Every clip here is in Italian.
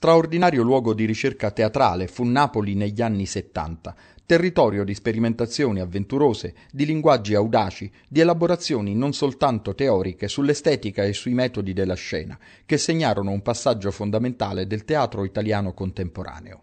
Straordinario luogo di ricerca teatrale fu Napoli negli anni 70, territorio di sperimentazioni avventurose, di linguaggi audaci, di elaborazioni non soltanto teoriche sull'estetica e sui metodi della scena, che segnarono un passaggio fondamentale del teatro italiano contemporaneo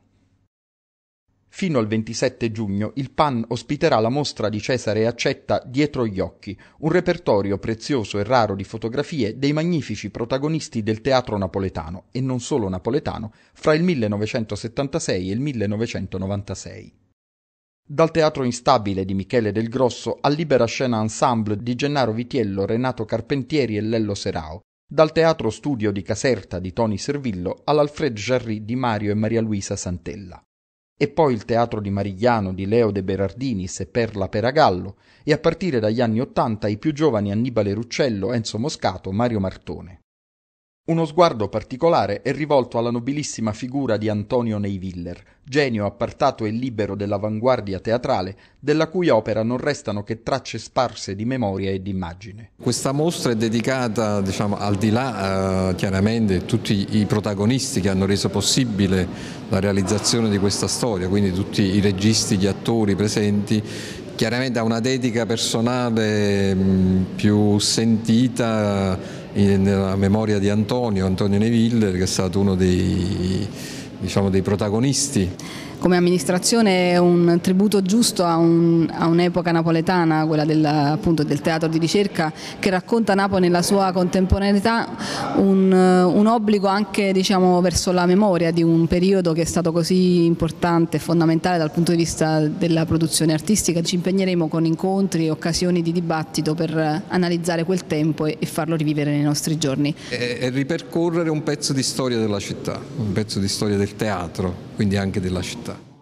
fino al 27 giugno il pan ospiterà la mostra di cesare accetta dietro gli occhi un repertorio prezioso e raro di fotografie dei magnifici protagonisti del teatro napoletano e non solo napoletano fra il 1976 e il 1996. dal teatro instabile di michele del grosso al libera scena ensemble di gennaro vitiello renato carpentieri e lello serao dal teatro studio di caserta di toni servillo all'alfred jarry di mario e maria luisa santella e poi il teatro di marigliano di leo de berardinis e perla peragallo e a partire dagli anni ottanta i più giovani annibale ruccello enzo moscato mario martone uno sguardo particolare è rivolto alla nobilissima figura di Antonio Neiviller, genio appartato e libero dell'avanguardia teatrale, della cui opera non restano che tracce sparse di memoria e d'immagine. Questa mostra è dedicata, diciamo, al di là eh, chiaramente di tutti i protagonisti che hanno reso possibile la realizzazione di questa storia, quindi tutti i registi, gli attori presenti chiaramente ha una dedica personale mm, più sentita eh, nella memoria di Antonio, Antonio Neville, che è stato uno dei, diciamo, dei protagonisti come amministrazione è un tributo giusto a, un'epoca napoletana, quella del, appunto, del, teatro di ricerca, che racconta Napoli nella sua contemporaneità un, un obbligo anche diciamo, verso la memoria di un periodo che è stato così importante e fondamentale dal punto di vista della produzione artistica. Ci impegneremo con incontri e occasioni di dibattito per analizzare quel tempo e, e farlo rivivere nei nostri giorni. e ripercorrere un pezzo di storia della città, un pezzo di storia del teatro quindi anche della città.